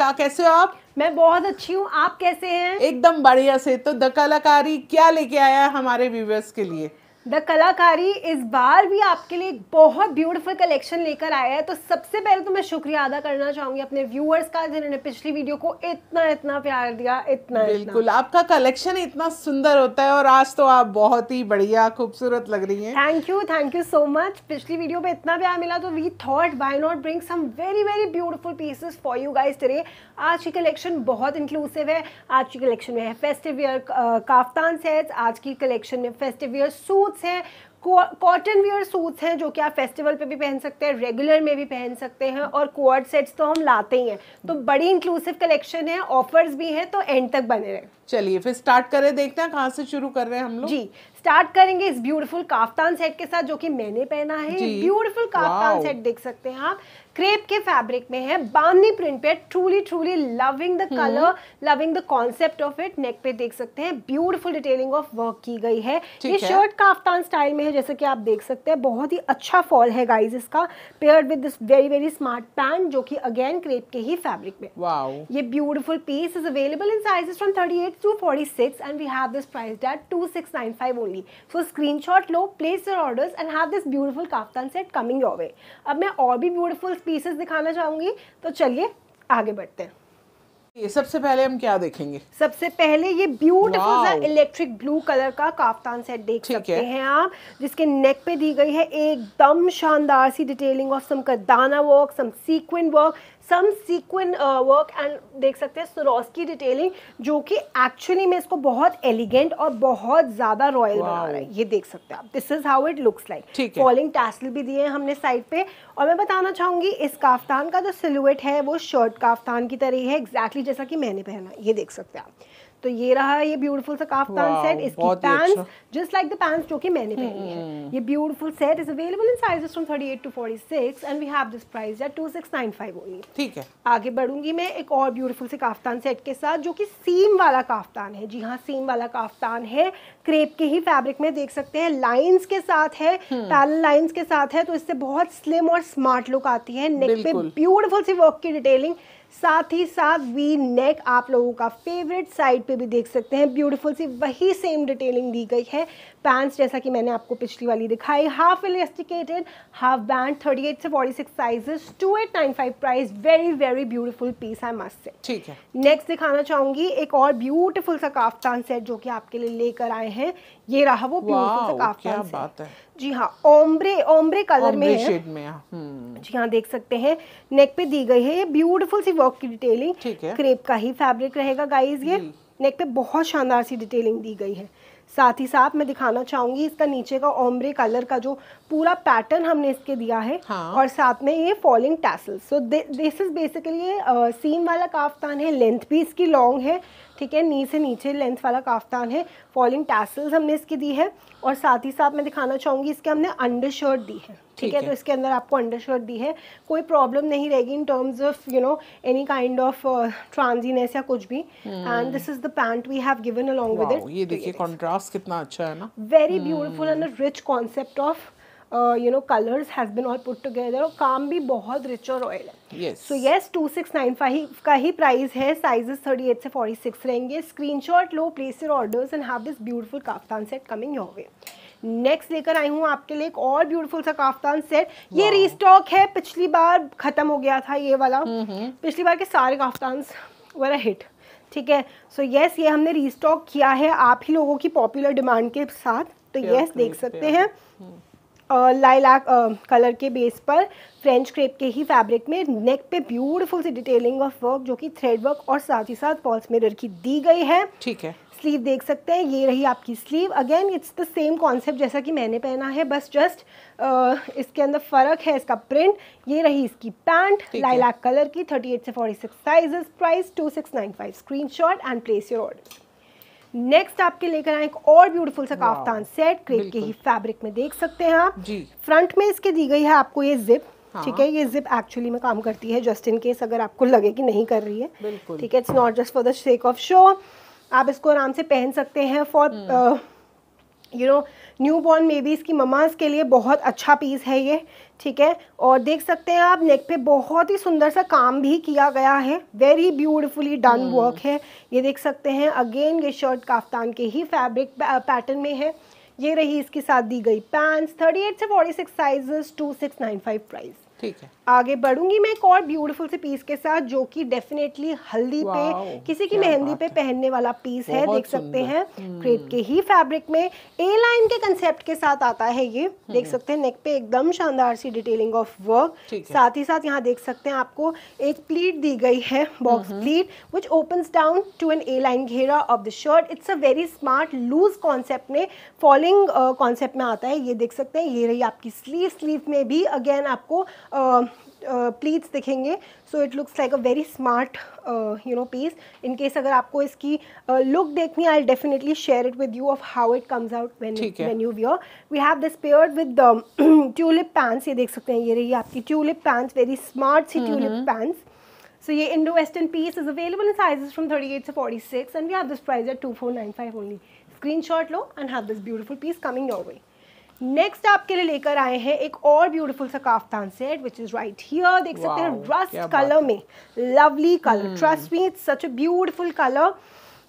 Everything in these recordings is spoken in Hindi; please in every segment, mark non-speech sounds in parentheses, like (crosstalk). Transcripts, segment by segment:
दीपिका कैसे हो आप मैं बहुत अच्छी हूँ आप कैसे हैं एकदम बढ़िया से तो द कलाकारी क्या लेके आया है हमारे व्यूवर्स के लिए द कलाकारी इस बार भी आपके लिए एक बहुत ब्यूटीफुल कलेक्शन लेकर आया है तो सबसे पहले तो मैं शुक्रिया अदा करना चाहूंगी अपने व्यूअर्स का जिन्होंने पिछली वीडियो को इतना इतना प्यार दिया इतना बिल्कुल इतना। आपका कलेक्शन इतना सुंदर होता है और आज तो आप बहुत ही बढ़िया खूबसूरत लग रही है thank you thank you so much पिछली वीडियो पे इतना प्यार मिला तो we thought why not bring some very very beautiful pieces for you guys टे आज की कलेक्शन बहुत इंक्लूसिव है आज की कलेक्शन में है फेस्टिव वेयर काफ्तान सेट्स आज की कलेक्शन में फेस्टिव वेयर सूट्स हैं कॉटन वियर सूट्स हैं जो कि आप फेस्टिवल पे भी पहन सकते हैं रेगुलर में भी पहन सकते हैं और कोअर्ड सेट्स तो हम लाते ही हैं तो बड़ी इंक्लूसिव कलेक्शन है ऑफर्स भी हैं तो एंड तक बने रहे चलिए फिर स्टार्ट करें देखते हैं कहाँ से शुरू कर रहे हैं हम लोग जी स्टार्ट करेंगे इस ब्यूटीफुल काफ्तान सेट के साथ जो कि मैंने पहना है ब्यूटीफुल काफ्तान सेट देख सकते हैं आप क्रेप के फैब्रिक में है बांधनी प्रिंट पे truly truly loving the colour loving the concept of it neck पे देख सकते हैं ब्यूटीफुल डिटेलिंग ऑफ वर्क की गई है ये शर्ट काफ्तान स्टाइल में है जैसे कि आप देख सकते हैं बहुत ही अच्छा फॉल है गाइज इसका pair with this very very smart pant जो कि अगेन क्रेप के ही फैब्रिक में wow. ये beautiful piece is available in size from thirty eight to forty six and we have this price at two six nine five only so screenshot लो place your orders and have this beautiful kaftan set coming your way अब मैं और भी ब्यूटीफुल पीसेस दिखाना चाहूंगी तो चलिए आगे बढ़ते हैं ये सबसे पहले हम क्या देखेंगे सबसे पहले ये ब्यूटीफुल इलेक्ट्रिक ब्लू कलर का काफ्तान सेट देख सकते है। हैं आप जिसके नेक पे दी गई है एकदम शानदार सी डिटेलिंग ऑफ सम का दाना work some sequin work some sequin work and देख सकते हैं सुरोस की डिटेलिंग जो कि एक्चुअली में इसको बहुत एलिगेंट और बहुत ज़्यादा रॉयल बना रहा है ये देख सकते हैं आप this is how it looks like falling tassel भी दिए हैं हमने साइड पे और मैं बताना चाहूंगी इस काफ्तान का जो सिलुएट है वो शर्ट काफ्तान की तरह ही है एग्जैक्टली exactly जैसा कि मैंने पहना ये देख सकते हैं आप तो ये रहा ये ब्यूटीफुल सा काफ कान सेट इसकी pants just like the pants जो कि मैंने पहनी है हम्म। ये beautiful set is available in sizes from 38 to 46 and we have this price at 2695 only ठीक है आगे बढ़ूंगी मैं एक और ब्यूटीफुल से काफ्तान सेट के साथ जो कि सीम वाला काफ्तान है जी हां सीम वाला काफ्तान है क्रेप के ही फैब्रिक में देख सकते हैं लाइंस के साथ है पैरल हम्म। लाइंस के साथ है तो इससे बहुत स्लिम और स्मार्ट लुक आती है नेक पे ब्यूटीफुल सी वर्क की डिटेलिंग साथ ही साथ वी नेक आप लोगों का फेवरेट साइड पे भी देख सकते हैं ब्यूटीफुल सी वही सेम डिटेलिंग दी गई है पैंट्स जैसा कि मैंने आपको पिछली वाली दिखाई हाफ इलेस्टिकेटेड हाफ बैंड 38 से 46 sizes five price very very beautiful piece है मस्त से ठीक है नेक्स्ट दिखाना चाहूंगी एक और ब्यूटीफुल सा काफ्तान सेट जो कि आपके लिए लेकर आए हैं ये रहा वो ब्यूटीफुल सा काफ्तान सेट जी हाँ ओम्ब्रे ओम्ब्रे कलर में है में हाँ, हम्म। जी हाँ देख सकते हैं नेक पे दी गई है ये ब्यूटीफुल सी वर्क की डिटेलिंग क्रेप का ही फैब्रिक रहेगा गाइज ये नेक पे बहुत शानदार सी डिटेलिंग दी गई है साथ ही साथ मैं दिखाना चाहूंगी इसका नीचे का ओमरे कलर का जो पूरा पैटर्न हमने इसके दिया है हाँ। और साथ में ये falling tassel so this is basically seam वाला काफ्तान है लेंथ भी इसकी लॉन्ग है ठीक है नी से नीचे लेंथ वाला काफ्तान है फॉलिंग टैसल्स हमने इसकी दी है और साथ ही साथ मैं दिखाना चाहूँगी इसके हमने अंडर शर्ट दी है ठीक है तो इसके अंदर आपको अंडर शर्ट दी है कोई प्रॉब्लम नहीं रहेगी in terms of you know any kind of ट्रांजीनेस या कुछ भी and this is the pant we have given along with it ये देखिए कंट्रास्ट कितना अच्छा है ना very beautiful and a rich concept of you know colours has been all put together और काम भी बहुत रिच और ऑयल है so yes two six nine five का ही प्राइस है साइजेस थर्टी एट से फोर्टी सिक्स रहेंगे स्क्रीन शॉट लो place your orders and have this beautiful kaftan set coming your way next लेकर आई हूँ आपके लिए एक और ब्यूटीफुल सा काफ्तान सेट ये रीस्टॉक है पिछली बार खत्म हो गया था ये वाला हम्म, हम्म। पिछली बार के सारे काफ्तान वर हिट ठीक है सो यस ये हमने रीस्टॉक किया है आप ही लोगों की पॉपुलर डिमांड के साथ तो यस yes, देख सकते हैं हम्म। लाइलाक कलर के बेस पर फ्रेंच क्रेप के ही फैब्रिक में नेक पे ब्यूटीफुल सी डिटेलिंग ऑफ वर्क जो कि थ्रेड वर्क और साथ ही साथ पॉल्स मिरर की दी गई है ठीक है स्लीव देख सकते हैं ये रही आपकी sleeve again it's the same concept जैसा कि मैंने पहना है बस जस्ट इसके अंदर फ़र्क है इसका प्रिंट ये रही इसकी पैंट लाइलाक कलर की एट से six sizes price 2695 screen and place your order next आपके लेकर आए एक और ब्यूटीफुल सा काफ्तान सेट क्रेप के ही फैब्रिक में देख सकते हैं आप फ्रंट में इसके दी गई है आपको ये जिप हाँ। ठीक है ये जिप एक्चुअली में काम करती है जस्ट इन केस अगर आपको लगे कि नहीं कर रही है ठीक है it's not just for the sake of show आप इसको आराम से पहन सकते हैं for you know newborn babies की ममाज के लिए बहुत अच्छा पीस है ये ठीक है और देख सकते हैं आप नेक पे बहुत ही सुंदर सा काम भी किया गया है वेरी ब्यूटिफुली डन वर्क है ये देख सकते हैं अगेन ये शर्ट काफ्तान के ही फैब्रिक पैटर्न में है ये रही इसके साथ दी गई पैंट्स एट से six size two six nine five price ठीक है आगे बढ़ूंगी मैं एक और ब्यूटीफुल से पीस के साथ जो कि डेफिनेटली हल्दी पे किसी की मेहंदी पे पहनने वाला पीस है देख सकते हैं क्रेप हम्म। के ही फैब्रिक में ए लाइन के कंसेप्ट के साथ आता है ये हम्म। देख सकते हैं नेक पे एकदम शानदार सी डिटेलिंग ऑफ वर्क साथ ही साथ यहाँ देख सकते हैं आपको एक प्लीट दी गई है box pleat which open down to an A line घेरा of the shirt it's a very smart loose concept में फॉलिंग कॉन्सेप्ट uh, में आता है ये देख सकते हैं ये रही आपकी स्लीव स्लीव में भी अगेन आपको प्लीट्स दिखेंगे so it looks like a very smart you know piece in case अगर आपको इसकी लुक देखनी I definitely share it with you of how it comes out when when you wear we have this paired with tulip pants ये देख सकते हैं ये रही आपकी ट्यूलिप पैंट्स वेरी स्मार्ट सी ट्यूलिप पैंट्स So ये Indo western piece is available in size from 38 to 46 and we have this price at 2495 only. Screenshot लो and have this beautiful piece coming your way. Next आपके लिए लेकर आए हैं एक और ब्यूटीफुल सा kaftan set which is right here देख सकते हैं रस्ट कलर में lovely colour trust me it's such a beautiful colour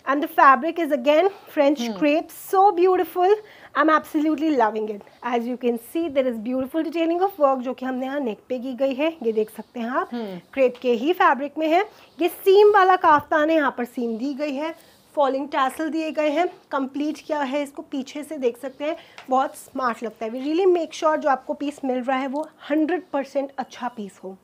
and the fabric is again French crepe so beautiful I am absolutely loving it as you can see there is beautiful detailing of work जो कि हमने यहाँ नेक पे की गई है ये देख सकते हैं आप क्रेप hmm. के ही फैब्रिक में है ये सीम वाला काफ्तान है यहाँ पर सीम दी गई है फॉलिंग टैसल दिए गए हैं कंप्लीट क्या है इसको पीछे से देख सकते हैं बहुत स्मार्ट लगता है वी रियली मेक श्योर जो आपको पीस मिल रहा है वो हंड्रेड परसेंट अच्छा पीस हो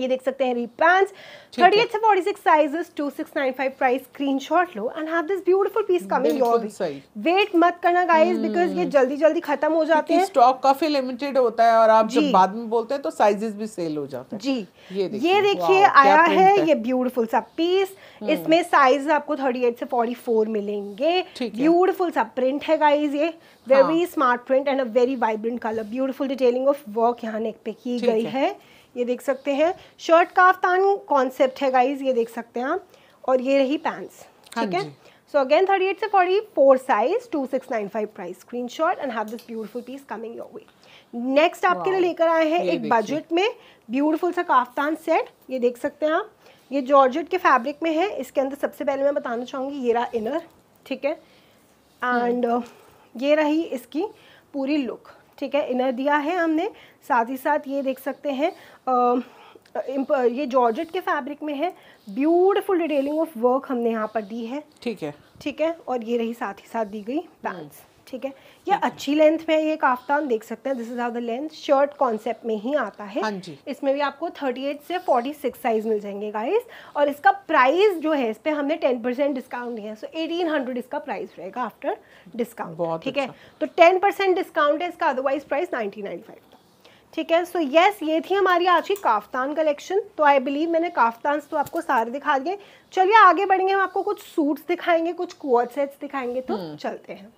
ये देख सकते हैं रिपैंस थर्टी एट से forty six size two six nine five price screenshot लो and have this beautiful piece coming your way wait मत करना गाइस बिकॉज hmm. ये जल्दी जल्दी खत्म हो जाते हैं स्टॉक काफी लिमिटेड होता है और आप जब बाद में बोलते हैं तो साइजेस भी सेल हो जाते हैं जी ये देखिए आया है ये ब्यूटीफुल सा पीस hmm. इसमें साइज आपको थर्टी एट से फोर्टी फोर मिलेंगे ब्यूटीफुल सा प्रिंट है गाइज ये very smart print and a very vibrant colour beautiful detailing of work यहाँ नेक पे की गई है ये देख सकते हैं शर्ट काफ्तान कॉन्सेप्ट है गाइज ये देख सकते हैं आप और ये रही पैंट्स ठीक हाँ है अगेन थर्टी एट से nine five price screenshot and have this beautiful piece coming your way next आपके लिए लेकर आए हैं एक बजट में ब्यूटीफुल सा काफ्तान सेट ये देख सकते हैं आप ये जॉर्जेट के फैब्रिक में है इसके अंदर सबसे पहले मैं बताना चाहूँगी ये रहा इनर ठीक है एंड हम्म। ये रही इसकी पूरी लुक ठीक है इनर दिया है हमने साथ ही साथ ये देख सकते हैं ये जॉर्जेट के फैब्रिक में है ब्यूटीफुल डिटेलिंग ऑफ वर्क हमने यहाँ पर दी है ठीक है ठीक है और ये रही साथ ही साथ दी गई पैंट्स हम्म। ठीक है यह अच्छी लेंथ में ये काफ्तान देख सकते हैं this is are the length shirt concept में ही आता है हाँ इसमें भी आपको 38 से 46 साइज मिल जाएंगे गाइस और इसका प्राइस जो है इस पे हमने 10 परसेंट डिस्काउंट दिया है सो एटीन हंड्रेड इसका प्राइस रहेगा आफ्टर डिस्काउंट ठीक है अच्छा। तो 10 परसेंट डिस्काउंट है इसका अदरवाइज प्राइस नाइनटीन ठीक है सो यस येस ये थी हमारी आज की काफ्तान कलेक्शन तो आई बिलीव मैंने काफ्तान तो आपको सारे दिखा दिए चलिए आगे बढ़ेंगे हम आपको कुछ सूट्स दिखाएंगे कुछ कोअर सेट्स दिखाएंगे तो हम्म। चलते हैं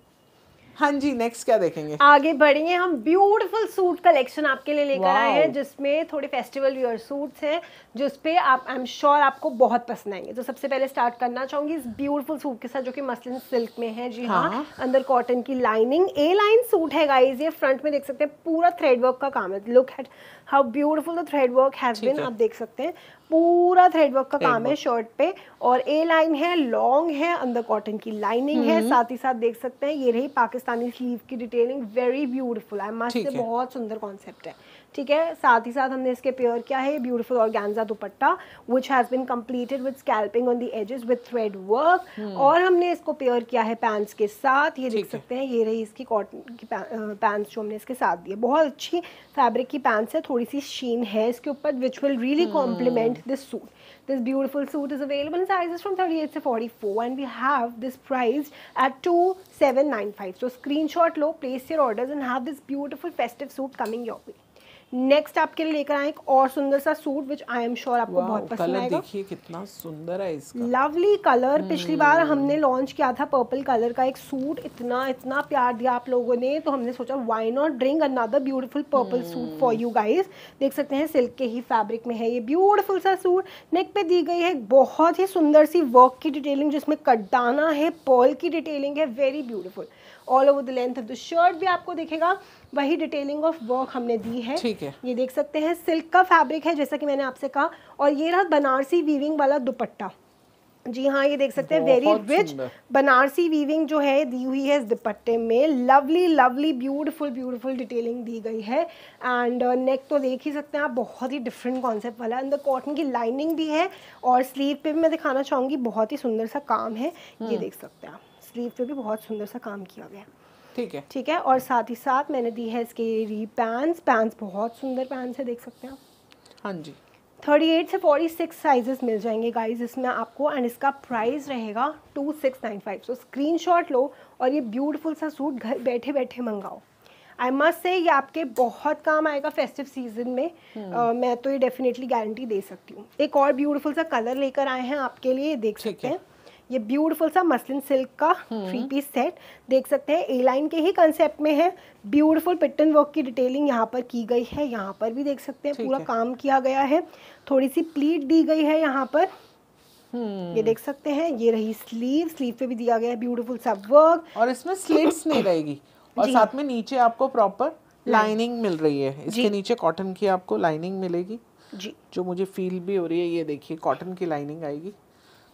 हाँ जी नेक्स्ट क्या देखेंगे आगे बढ़ेंगे हम ब्यूटीफुल सूट कलेक्शन आपके लिए लेकर आए हैं जिसमें थोड़े फेस्टिवल यूर सूट्स हैं जिस पे आप आई एम श्योर आपको बहुत पसंद आएंगे तो सबसे पहले स्टार्ट करना चाहूंगी इस ब्यूटीफुल सूट के साथ जो कि मसलिन सिल्क में है जी हाँ, हाँ। अंदर कॉटन की लाइनिंग ए लाइन सूट है गाइज ये फ्रंट में देख सकते हैं पूरा थ्रेड वर्क का काम है look at how beautiful the thread work has been आप देख सकते हैं पूरा थ्रेड वर्क का काम है शर्ट पे और ए लाइन है लॉन्ग है अंदर कॉटन की लाइनिंग है हम्म। साथ ही साथ देख सकते हैं ये रही पाकिस्तानी स्लीव की detailing very beautiful I must बहुत सुंदर कॉन्सेप्ट है ठीक है साथ ही साथ हमने इसके पेयर किया है beautiful organza dupatta which has been completed with scalloping on the edges with thread work और हमने इसको पेयर किया है पैंट्स के साथ ये देख सकते हैं ये रही इसकी कॉटन की पैंट्स जो हमने इसके साथ दिए बहुत अच्छी फैब्रिक की पैंट्स है थोड़ी सी शीन है इसके ऊपर which will really complement this suit this beautiful suit is available in sizes from 38 to 44 and we have this priced at 2795 so screenshot low place your orders and have this beautiful festive suit coming your way next आपके लिए लेकर आए एक और सुंदर सा suit which I am sure आपको बहुत पसंद आएगा देखिए कितना सुंदर है इसका लवली कलर हम्म। पिछली बार हमने लॉन्च किया था पर्पल कलर का एक सूट इतना इतना प्यार दिया आप लोगों ने तो हमने सोचा why not bring another beautiful purple suit for you guys देख सकते हैं सिल्क के ही फैब्रिक में है ये ब्यूटीफुल सा सूट नेक पे दी गई है बहुत ही सुंदर सी वर्क की डिटेलिंग जिसमें कटदाना है पर्ल की डिटेलिंग है very beautiful all over the length of the shirt भी आपको दिखेगा वही डिटेलिंग ऑफ वर्क हमने दी है ठीक है ये देख सकते हैं सिल्क का फैब्रिक है जैसा कि मैंने आपसे कहा और ये रहा बनारसी वीविंग वाला दुपट्टा जी हाँ ये देख सकते हैं वेरी रिच बनारसी वीविंग जो है दी हुई है इस दुपट्टे में lovely lovely beautiful beautiful detailing दी गई है एंड नेक uh, तो देख ही सकते हैं आप बहुत ही डिफरेंट कॉन्सेप्ट वाला अंदर कॉटन की लाइनिंग भी है और स्लीव पे भी मैं दिखाना चाहूँगी बहुत ही सुंदर सा काम है ये हम्म। देख सकते हैं आप स्लीव पे भी बहुत सुंदर सा काम किया गया ठीक है ठीक है और साथ ही साथ मैंने दी है इसके री पैंस पैंस बहुत सुंदर पैंस है देख सकते हैं आप हाँ जी थर्टी एट से फोर्टी सिक्स साइजेस मिल जाएंगे गाइज इसमें आपको एंड इसका प्राइस रहेगा two six nine five so screenshot लो और ये ब्यूटीफुल सा सूट घर बैठे बैठे मंगाओ आई मस्ट से ये आपके बहुत काम आएगा फेस्टिव सीजन में hmm. हम्म। आ, मैं तो ये डेफिनेटली गारंटी दे सकती हूँ एक और ब्यूटीफुल सा कलर लेकर आए हैं आपके लिए देख सकते हैं है. ये ब्यूटीफुल सा मसलिन सिल्क का थ्री पीस सेट देख सकते हैं ए लाइन के ही कंसेप्ट में है ब्यूटीफुल पिटन वर्क की डिटेलिंग यहाँ पर की गई है यहाँ पर भी देख सकते हैं पूरा है। काम किया गया है थोड़ी सी प्लीट दी गई है यहाँ पर हम्म। ये देख सकते हैं ये रही स्लीव स्लीव पे भी दिया गया है ब्यूटीफुल सा वर्क और इसमें स्लिट्स नहीं रहेगी (coughs) और साथ में नीचे आपको प्रॉपर लाइनिंग hmm। मिल रही है इसके नीचे कॉटन की आपको लाइनिंग मिलेगी जी जो मुझे फील भी हो रही है ये देखिए कॉटन की लाइनिंग आएगी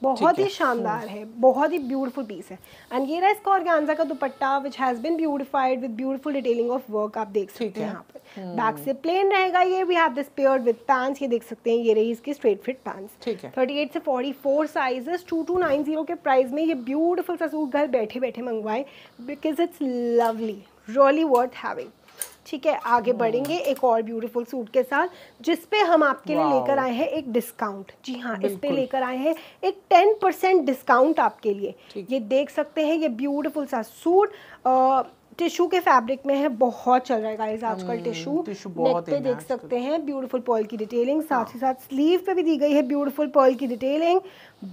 बहुत ही शानदार हम्म। है बहुत ही ब्यूटीफुल पीस है एंड ये रहा इसका ऑर्गेन्जा का dupatta which has been beautified with beautiful detailing of work आप देख सकते हैं यहाँ पर बैक हम्म। से प्लेन रहेगा ये we have this paired with pants ये देख सकते हैं ये रही इसकी स्ट्रेट फिट पैंट्स ठीक है थर्टी एट से forty four sizes two two nine zero के प्राइस में ये ब्यूटीफुल ससूर घर बैठे बैठे मंगवाए because it's lovely really worth having ठीक है आगे बढ़ेंगे हाँ। एक और ब्यूटीफुल सूट के साथ जिसपे हम आपके लिए लेकर आए हैं एक डिस्काउंट जी हाँ इस पे लेकर आए हैं एक टेन परसेंट डिस्काउंट आपके लिए ये देख सकते हैं ये ब्यूटीफुल सा सूट टिशू के फैब्रिक में है बहुत चल रहा है गाइस आजकल हम्म, टिशू नेक पे देख सकते हैं ब्यूटीफुल पर्ल की डिटेलिंग साथ हाँ। ही साथ स्लीव पे भी दी गई है ब्यूटीफुल पर्ल की डिटेलिंग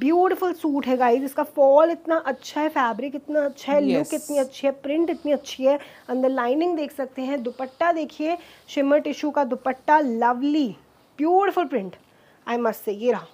ब्यूटीफुल सूट है गाइस इसका फॉल इतना अच्छा है फैब्रिक इतना अच्छा है लुक इतनी अच्छी है प्रिंट इतनी अच्छी है अंदर लाइनिंग देख सकते हैं दुपट्टा देखिए शिमर टिशू का dupatta lovely beautiful print I must say ये रहा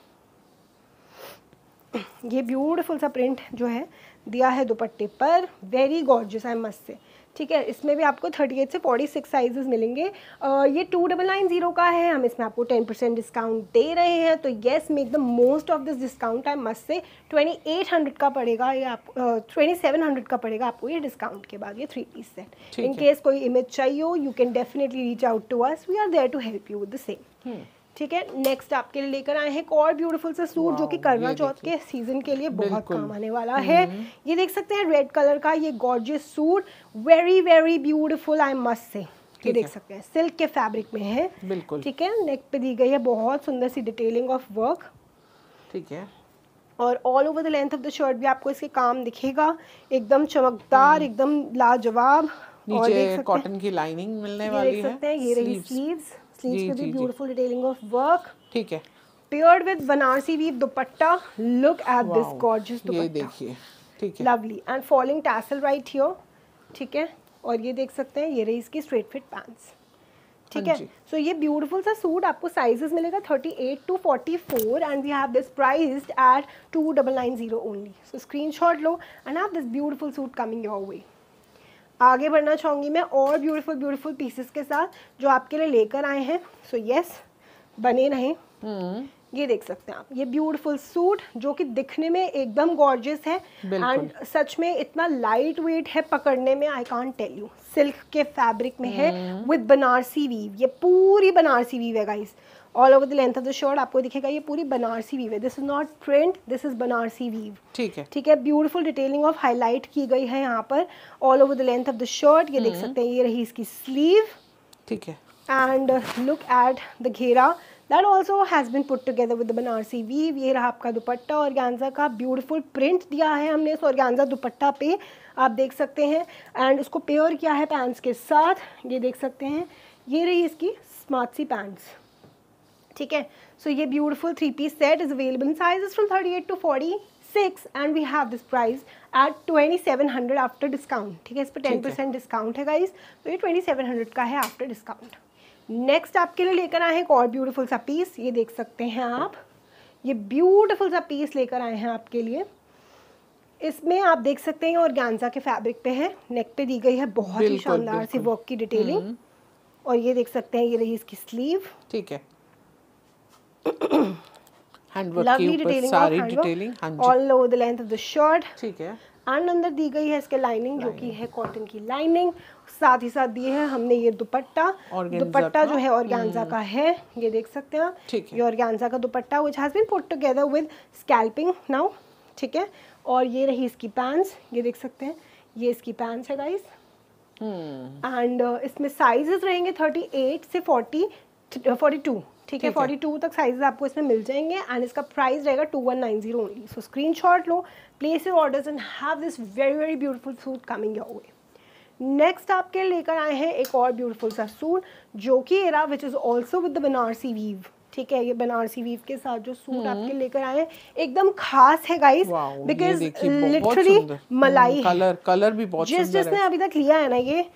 ये ब्यूटीफुल सा प्रिंट जो है दिया है दुपट्टे पर वेरी गॉर्जियस आई मस्त से ठीक है इसमें भी आपको थर्टी एट से फोर्टी सिक्स साइजेस मिलेंगे आ, ये टू डबल नाइन जीरो का है हम इसमें आपको टेन परसेंट डिस्काउंट दे रहे हैं तो yes make the most of this discount I must say twenty eight hundred का पड़ेगा या आप ट्वेंटी सेवन हंड्रेड का पड़ेगा आपको ये डिस्काउंट के बाद ये three piece set in case कोई इमेज चाहिए हो you can definitely reach out to us we are there to help you with the same ठीक है नेक्स्ट आपके लिए लेकर आए हैं एक और ब्यूटीफुल सा सूट जो कि करवा चौथ के सीजन के लिए बहुत काम आने वाला है हम्म। ये देख सकते हैं रेड कलर का ये gorgeous suit very very beautiful I must say ये देख सकते हैं सिल्क के फैब्रिक में है बिल्कुल ठीक है नेक पे दी गई है बहुत सुंदर सी डिटेलिंग ऑफ वर्क ठीक है और all over the length of the shirt भी आपको इसके काम दिखेगा एकदम चमकदार हम्म। एकदम लाजवाब और कॉटन की लाइनिंग मिलने वाली है देख सकते हैं ये रही स्लीव्स स्लीव्स पे भी ब्यूटीफुल डिटेलिंग ऑफ वर्क ठीक है paired with Banarasi weave dupatta look at this gorgeous dupatta ये देखिए ठीक है lovely and falling tassel right here ठीक है और ये देख सकते हैं ये रही इसकी स्ट्रेट फिट पैंट्स ठीक है सो हाँ ये ब्यूटीफुल सा सूट आपको साइजेस मिलेगा 38 to 44 and we have this priced at 2990 only so screenshot लो and have this beautiful suit coming your way आगे बढ़ना चाहूँगी मैं और ब्यूटीफुल ब्यूटीफुल पीसेस के साथ जो आपके लिए लेकर आए हैं सो so, यस yes, बने रहे हम्म। ये देख सकते हैं आप ये ब्यूटीफुल सूट जो कि दिखने में एकदम गॉर्जियस है एंड सच में इतना लाइट वेट है पकड़ने में I can't tell you silk के फैब्रिक में है विद हम्म। बनारसी वीव ये पूरी बनारसी वीव है guys all over the length of the shirt आपको दिखेगा ये पूरी बनारसी वीव है this is not print this is Banarasi weave ठीक है ठीक है ब्यूटीफुल डिटेलिंग ऑफ हाईलाइट की गई है यहाँ पर all over the length of the shirt ये देख हम्म। सकते हैं ये रही इसकी स्लीव ठीक है and look at the ghera that also has been put together with Banarasi weave ये रहा आपका दुपट्टा और गांजा का ब्यूटीफुल प्रिंट दिया है हमने इस और दुपट्टा पे आप देख सकते हैं एंड इसको पेयर किया है पैंट्स के साथ ये देख सकते हैं ये रही इसकी स्मार्ट सी पैंट्स ठीक है सो ये beautiful three piece set is available in size from thirty eight to forty six and we have this price at twenty seven hundred after discount ठीक है इस पर टेन परसेंट डिस्काउंट है गाइज तो ये ट्वेंटी सेवन हंड्रेड का है आफ्टर डिस्काउंट नेक्स्ट आपके लिए लेकर आए हैं एक और ब्यूटिफुल सा पीस ये देख सकते हैं आप ये ब्यूटिफुल सा पीस लेकर आए हैं आपके लिए इसमें आप देख सकते हैं और गांजा के फैब्रिक पे है नेक पे दी गई है बहुत ही शानदार सी वर्क की डिटेलिंग हम्म। और ये देख सकते हैं ये रही इसकी स्लीव ठीक है (coughs) हाँ साथ ही साथ दिए है हमने ये दुपट्टा दुपट्टा जो है ऑर्गेन्जा हम्म। का है ये देख सकते हैं ठीक है ये ऑर्गेन्जा का dupatta which has been put together with scalloping now ठीक है और ये रही इसकी पैंट्स ये देख सकते हैं ये इसकी पैंट्स है गाइस एंड hmm. uh, इसमें साइजेस रहेंगे थर्टी एट से फोर्टी फोर्टी टू ठीक है फोर्टी टू तक साइज आपको इसमें मिल जाएंगे एंड इसका प्राइस रहेगा two one nine zero only so screenshot लो place your order and have this very very beautiful suit coming your way next आपके लेकर आए हैं एक और ब्यूटीफुल सा सूट जो कि एरा which is also with the Banarasi weave ठीक है ये बनारसी वीव के साथ जो सूट हम्म। आपके लेकर आए हैं एकदम खास है guys because literally malai colour colour भी बहुत जिस जिसने अभी तक लिया है ना ये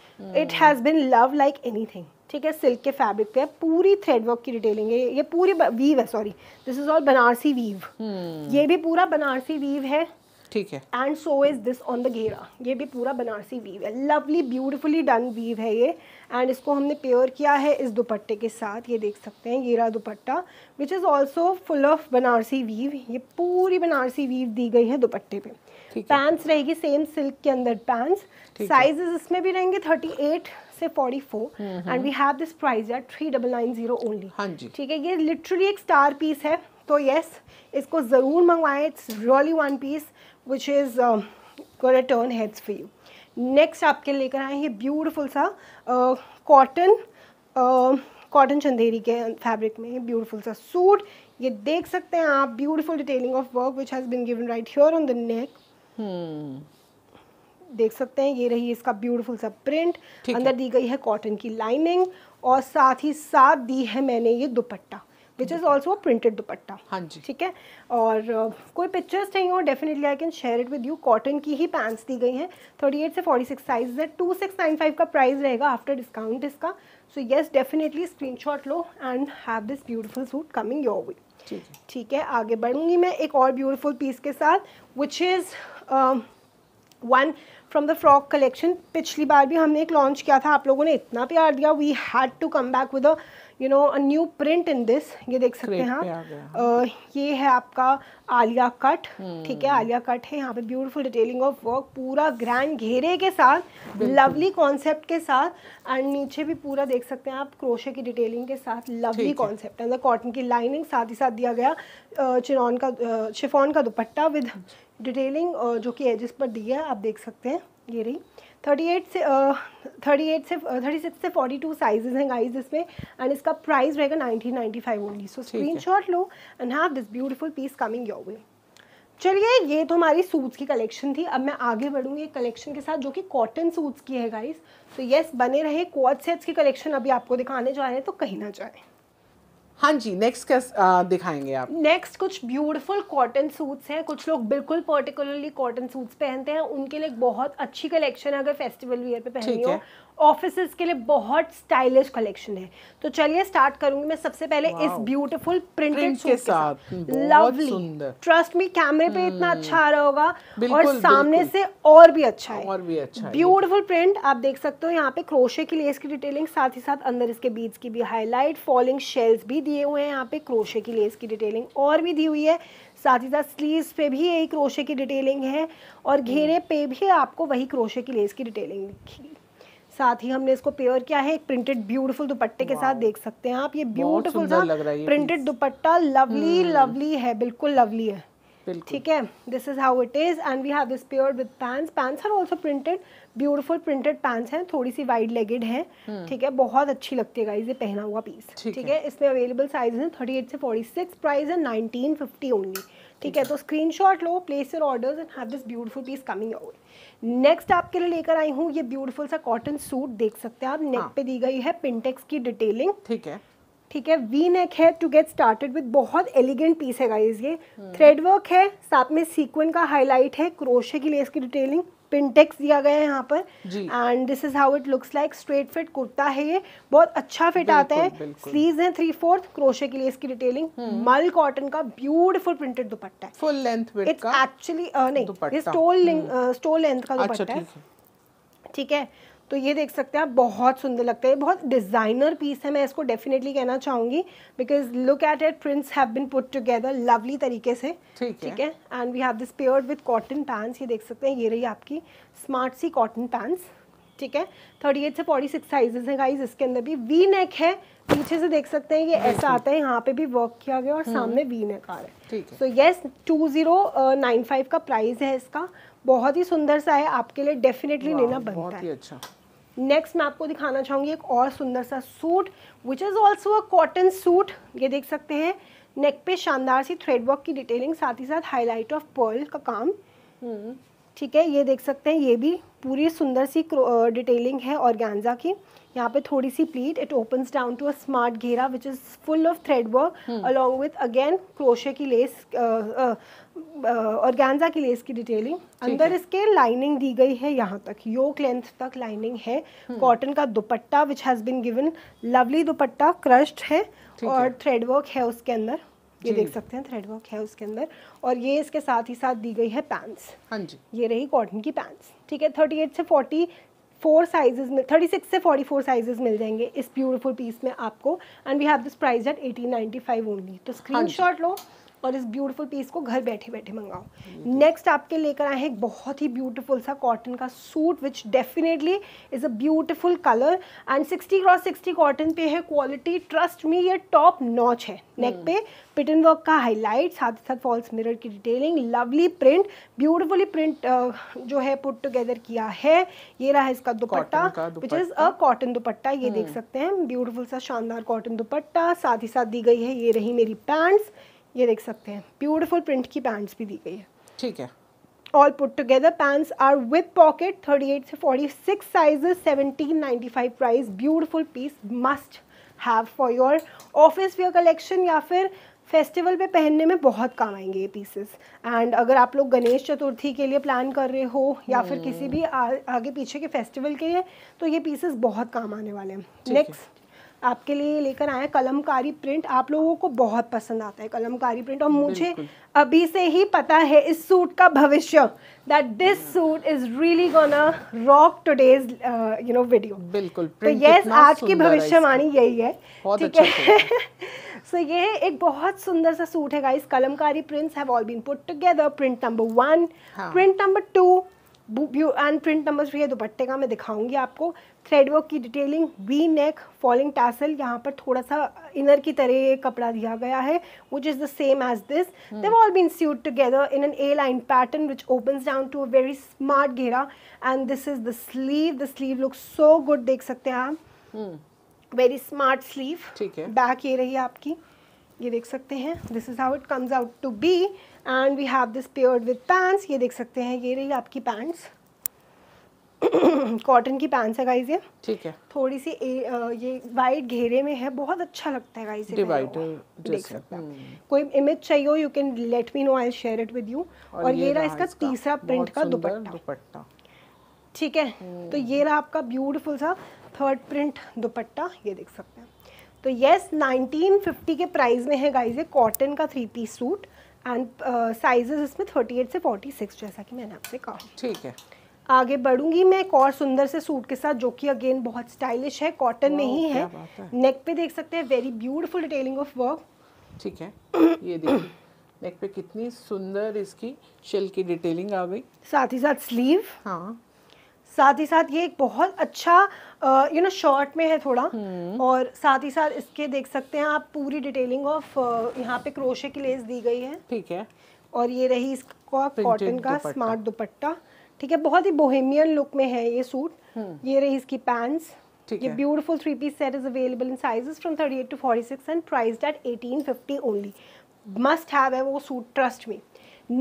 it has been love like anything ठीक है सिल्क के फैब्रिक पे पूरी थ्रेड वर्क की डिटेलिंग है ये पूरी वीव है sorry this is all Banarasi weave ये भी पूरा बनारसी वीव है ठीक है and so is this on the ghera ये भी पूरा बनारसी वीव है लवली ब्यूटिफुली डन वीव है ये एंड इसको हमने प्योर किया है इस दुपट्टे के साथ ये देख सकते हैं ghera dupatta which is also full of Banarasi weave ये पूरी बनारसी वीव दी गई है दुपट्टे पे पैंट्स रहेगी सेम सिल्क के अंदर पैंट्स साइजेस इसमें भी रहेंगे थर्टी एट से 44 and we have this price यार three double nine zero only हाँ जी ठीक है ये लिटरली एक स्टार पीस है तो यस yes, इसको ज़रूर मंगवाएं it's really one piece which is return heads for you next आपके लेकर आए हैं ब्यूटीफुल सा कॉटन कॉटन चंदेरी के फैब्रिक में ब्यूटीफुल सा सूट ये देख सकते हैं आप beautiful detailing of work which has been given right here on the neck देख सकते हैं ये रही इसका ब्यूटीफुल सा प्रिंट अंदर दी गई है कॉटन की लाइनिंग और साथ ही साथ दी है मैंने ये dupatta which is also printed dupatta हाँ जी ठीक है और uh, कोई पिक्चर्स नहीं हो definitely I can share it with you cotton की ही पैंट्स दी गई हैं थर्टी एट से फोर्टी सिक्स साइज है टू सिक्स नाइन फाइव का प्राइस रहेगा आफ्टर डिस्काउंट इसका so yes definitely screenshot लो and have this beautiful suit coming your way ठीक है आगे बढ़ूंगी मैं एक और ब्यूटिफुल पीस के साथ which is one from the frock collection पिछली बार भी हमने एक लॉन्च किया था आप लोगों ने इतना प्यार दिया we had to come back with you know a new print in this ये देख सकते हैं uh, ये है आपका आलिया कट हम्म। ठीक hmm. है आलिया कट है यहाँ पे ब्यूटीफुल डिटेलिंग ऑफ वर्क पूरा ग्रैंड घेरे के साथ लवली कॉन्सेप्ट के साथ एंड नीचे भी पूरा देख सकते हैं आप क्रोशे की डिटेलिंग के साथ लवली कॉन्सेप्ट मतलब कॉटन की लाइनिंग साथ ही साथ दिया गया चिनॉन का शिफॉन का दुपट्टा विद डिटेलिंग uh, जो कि एजेस पर दी है आप देख सकते हैं ये रही 38 से थर्टी uh, एट से थर्टी uh, सिक्स से फोर्टी टू साइजेज हैं गाइज इसमें एंड इसका प्राइस रहेगा nineteen ninety five only so screenshot लो and have this beautiful piece coming your way चलिए ये तो हमारी सूट्स की कलेक्शन थी अब मैं आगे बढ़ूंगी एक कलेक्शन के साथ जो कि कॉटन सूट्स की है गाइज तो यस बने रहे क्वाड सेट्स की कलेक्शन अभी आपको दिखाने जा रहे हैं तो कहीं ना जाए हाँ जी नेक्स्ट क्या uh, दिखाएंगे आप नेक्स्ट कुछ ब्यूटीफुल कॉटन सूट्स हैं कुछ लोग बिल्कुल पर्टिकुलरली कॉटन सूट्स पहनते हैं उनके लिए बहुत अच्छी कलेक्शन है अगर फेस्टिवल वियर पे पहनी हो ऑफिस के लिए बहुत स्टाइलिश कलेक्शन है तो चलिए स्टार्ट करूंगी मैं सबसे पहले इस ब्यूटीफुल प्रिंटेड सूट के साथ लवली ट्रस्ट मी कैमरे पे इतना हम्म। अच्छा आ रहा होगा और सामने से और भी अच्छा है और भी अच्छा ब्यूटीफुल प्रिंट आप देख सकते हो यहाँ पे क्रोशे की लेस की डिटेलिंग साथ ही साथ अंदर इसके बीच की भी हाईलाइट फॉलिंग शेल्स भी दिए हुए हैं यहाँ पे क्रोशे की लेस की डिटेलिंग और भी दी हुई है साथ ही साथ स्लीव पे भी यही क्रोशे की डिटेलिंग है और हम्म। घेरे पे भी आपको वही क्रोशे की लेस की डिटेलिंग दिखेगी साथ ही हमने इसको पेयर किया है एक प्रिंटेड ब्यूटीफुल दुपट्टे के साथ देख सकते हैं आप ये ब्यूटीफुल सा printed dupatta lovely lovely hmm. है बिल्कुल लवली है ठीक है this is how it is and we have this paired with pants pants are also printed beautiful printed pants हैं थोड़ी सी वाइड लेगेड है ठीक है बहुत अच्छी लगती है गाइस ये पहना हुआ पीस ठीक है इसमें अवेलेबल साइज है 38 से 46 प्राइस है 1950 ओनली ठीक है तो स्क्रीनशॉट लो place your orders and have this beautiful piece coming your way next आपके लिए लेकर आई हूँ ये ब्यूटीफुल सा कॉटन सूट देख सकते हैं आप नेक हाँ. पे दी गई है पिंटेक्स की डिटेलिंग ठीक है ठीक है वी नेक है टू गेट स्टार्टेड विद बहुत एलिगेंट पीस है गाइज ये थ्रेड हम्म। वर्क है साथ में सीक्वेंट का हाईलाइट है क्रोशे की लेस की डिटेलिंग पिनटेक्स दिया गया है यहाँ पर and this is how it looks like straight fit kurta है ये बहुत अच्छा फिट आता है स्लीव है थ्री फोर्थ क्रोशे के लिए इसकी डिटेलिंग मल कॉटन का ब्यूटीफुल प्रिंटेड दुपट्टा है फुल लेंथ इट्स एक्चुअली नहीं स्टोल स्टोल लेंथ का अच्छा, दुपट्टा है ठीक है तो ये देख सकते हैं आप बहुत सुंदर लगता है बहुत डिज़ाइनर पीस है मैं इसको डेफिनेटली कहना चाहूंगी because look at at prints have been put together lovely तरीके से ठीक है and we have this paired with cotton pants ये देख सकते हैं ये रही आपकी स्मार्ट सी कॉटन पैंट्स ठीक है थर्टी एट से फोर्टी सिक्स साइजेस हैं गाइज इसके अंदर भी वी नेक है पीछे से देख सकते हैं ये ऐसा आता है यहाँ पे भी वर्क किया गया और हम्म। सामने वी नेक आ रहा है so yes two zero nine five का प्राइस है इसका बहुत ही सुंदर सा है आपके लिए डेफिनेटली लेना बनता है अच्छा नेक्स्ट मैं आपको दिखाना चाहूँगी एक और सुंदर सा suit which is also a cotton suit ये देख सकते हैं नेक पे शानदार सी थ्रेड वर्क की डिटेलिंग साथ ही साथ हाईलाइट ऑफ पर्ल का काम हम्म। ठीक है ये देख सकते हैं ये भी पूरी सुंदर सी डिटेलिंग है ऑर्गेन्जा की यहाँ पे थोड़ी सी pleat it opens down to a smart ghera which is full of thread work along with again crochet की लेस ऑर्गेन्जा के लिए इसकी डिटेलिंग अंदर इसके लाइनिंग दी गई है यहाँ तक योक लेंथ तक लाइनिंग है कॉटन हम्म। का dupatta which has been given lovely dupatta crushed है और थ्रेडवर्क है उसके अंदर ये देख सकते हैं थ्रेडवर्क है उसके अंदर और ये इसके साथ ही साथ दी गई है पैंट्स हाँ जी ये रही कॉटन की पैंट्स ठीक है थर्टी एट से फोर्टी फोर साइजेस में थर्टी सिक्स से फोर्टी फोर साइजेस मिल जाएंगे इस ब्यूटीफुल पीस में आपको and we have this price at eighteen ninety five only तो स्क्रीन हाँ शॉट लो और इस ब्यूटीफुल पीस को घर बैठे बैठे मंगाओ नेक्स्ट हम्म। आपके लेकर आए हैं एक बहुत ही ब्यूटीफुल सा कॉटन का suit which definitely is a beautiful colour and sixty cross sixty cotton पे है क्वालिटी ट्रस्ट मी ये टॉप नॉच है नेक हम्म। पे पिटन वर्क का हाईलाइट साथ ही साथ फॉल्स मिरर की detailing lovely print beautifully print जो है पुट टुगेदर किया है ये रहा है इसका दुपट्टा विच इज़ अ कॉटन दुपट्टा ये देख हम्म। सकते हैं ब्यूटीफुल सा शानदार कॉटन दुपट्टा साथ ही साथ दी गई है ये रही मेरी पैंट्स ये देख सकते हैं ब्यूटीफुल प्रिंट की पैंट्स भी दी गई है ठीक है all put together pants are with pocket 38 से 46 sizes 1795 price beautiful piece must have for your office wear collection या फिर फेस्टिवल पे पहनने में बहुत काम आएंगे ये पीसेस एंड अगर आप लोग गणेश चतुर्थी के लिए प्लान कर रहे हो या hmm. फिर किसी hmm. भी आ, आगे पीछे के फेस्टिवल के लिए तो ये पीसेस बहुत काम आने वाले हैं नेक्स्ट आपके लिए लेकर आए कलमकारी प्रिंट आप लोगों को बहुत पसंद आता है कलमकारी प्रिंट और मुझे अभी से ही पता है इस सूट का भविष्य that this suit is really gonna rock today's you know video बिल्कुल तो यस आज की भविष्यवाणी यही है ठीक है सो (laughs) so, ये एक बहुत सुंदर सा सूट है guys kalamkari prints have all been put together print number one print number two and print numbers भी है दुपट्टे का मैं दिखाऊंगी आपको थ्रेड वर्क की detailing V neck falling tassel यहाँ पर थोड़ा सा इनर की तरह कपड़ा दिया गया है which is the same as this they've all been suit together in an A line pattern which opens down to a very smart ghera and this is the sleeve the sleeve look so good देख सकते हैं आप वेरी स्मार्ट स्लीव ठीक है बैक ये रही आपकी ये देख सकते हैं this is how it comes out to be and we have this paired with pants ये देख सकते हैं ये रही आपकी पैंट्स कॉटन (coughs) की पैंट्स है गाइज ये ठीक है थोड़ी सी ए, आ, ये वाइट घेरे में है बहुत अच्छा लगता है गाइज देख सकते हैं hmm. कोई इमेज चाहिए हो you can let me know I share it with you और, ये, ये रहा इसका तीसरा प्रिंट का दुपट्टा ठीक है hmm. तो ये रहा आपका ब्यूटीफुल सा थर्ड प्रिंट दुपट्टा ये देख सकते हैं तो यस 1950 के प्राइस में है गाइज ये कॉटन का three piece suit and sizes uh, इसमें 38 से 46 जैसा कि मैंने आपसे कहा ठीक है आगे बढ़ूंगी मैं एक और सुंदर से सूट के साथ जो कि अगेन बहुत स्टाइलिश है कॉटन में ही है नेक पे देख सकते हैं very beautiful detailing of work ठीक है ये देखिए नेक पे कितनी सुंदर इसकी शेल की डिटेलिंग आ गई साथ ही साथ स्लीव हाँ साथ ही साथ ये एक बहुत अच्छा यू नो शॉर्ट में है थोड़ा hmm. और साथ ही साथ इसके देख सकते हैं आप पूरी डिटेलिंग ऑफ यहाँ पे क्रोशे की लेस दी गई है ठीक है और ये रही इसका कॉटन का स्मार्ट दुपट्टा ठीक है बहुत ही बोहेमियन लुक में है ये सूट hmm. हम्म। ये रही इसकी पैंट्स ये beautiful three piece set is available in sizes from 38 to 46 and priced at 1850 only must have है वो सूट ट्रस्ट में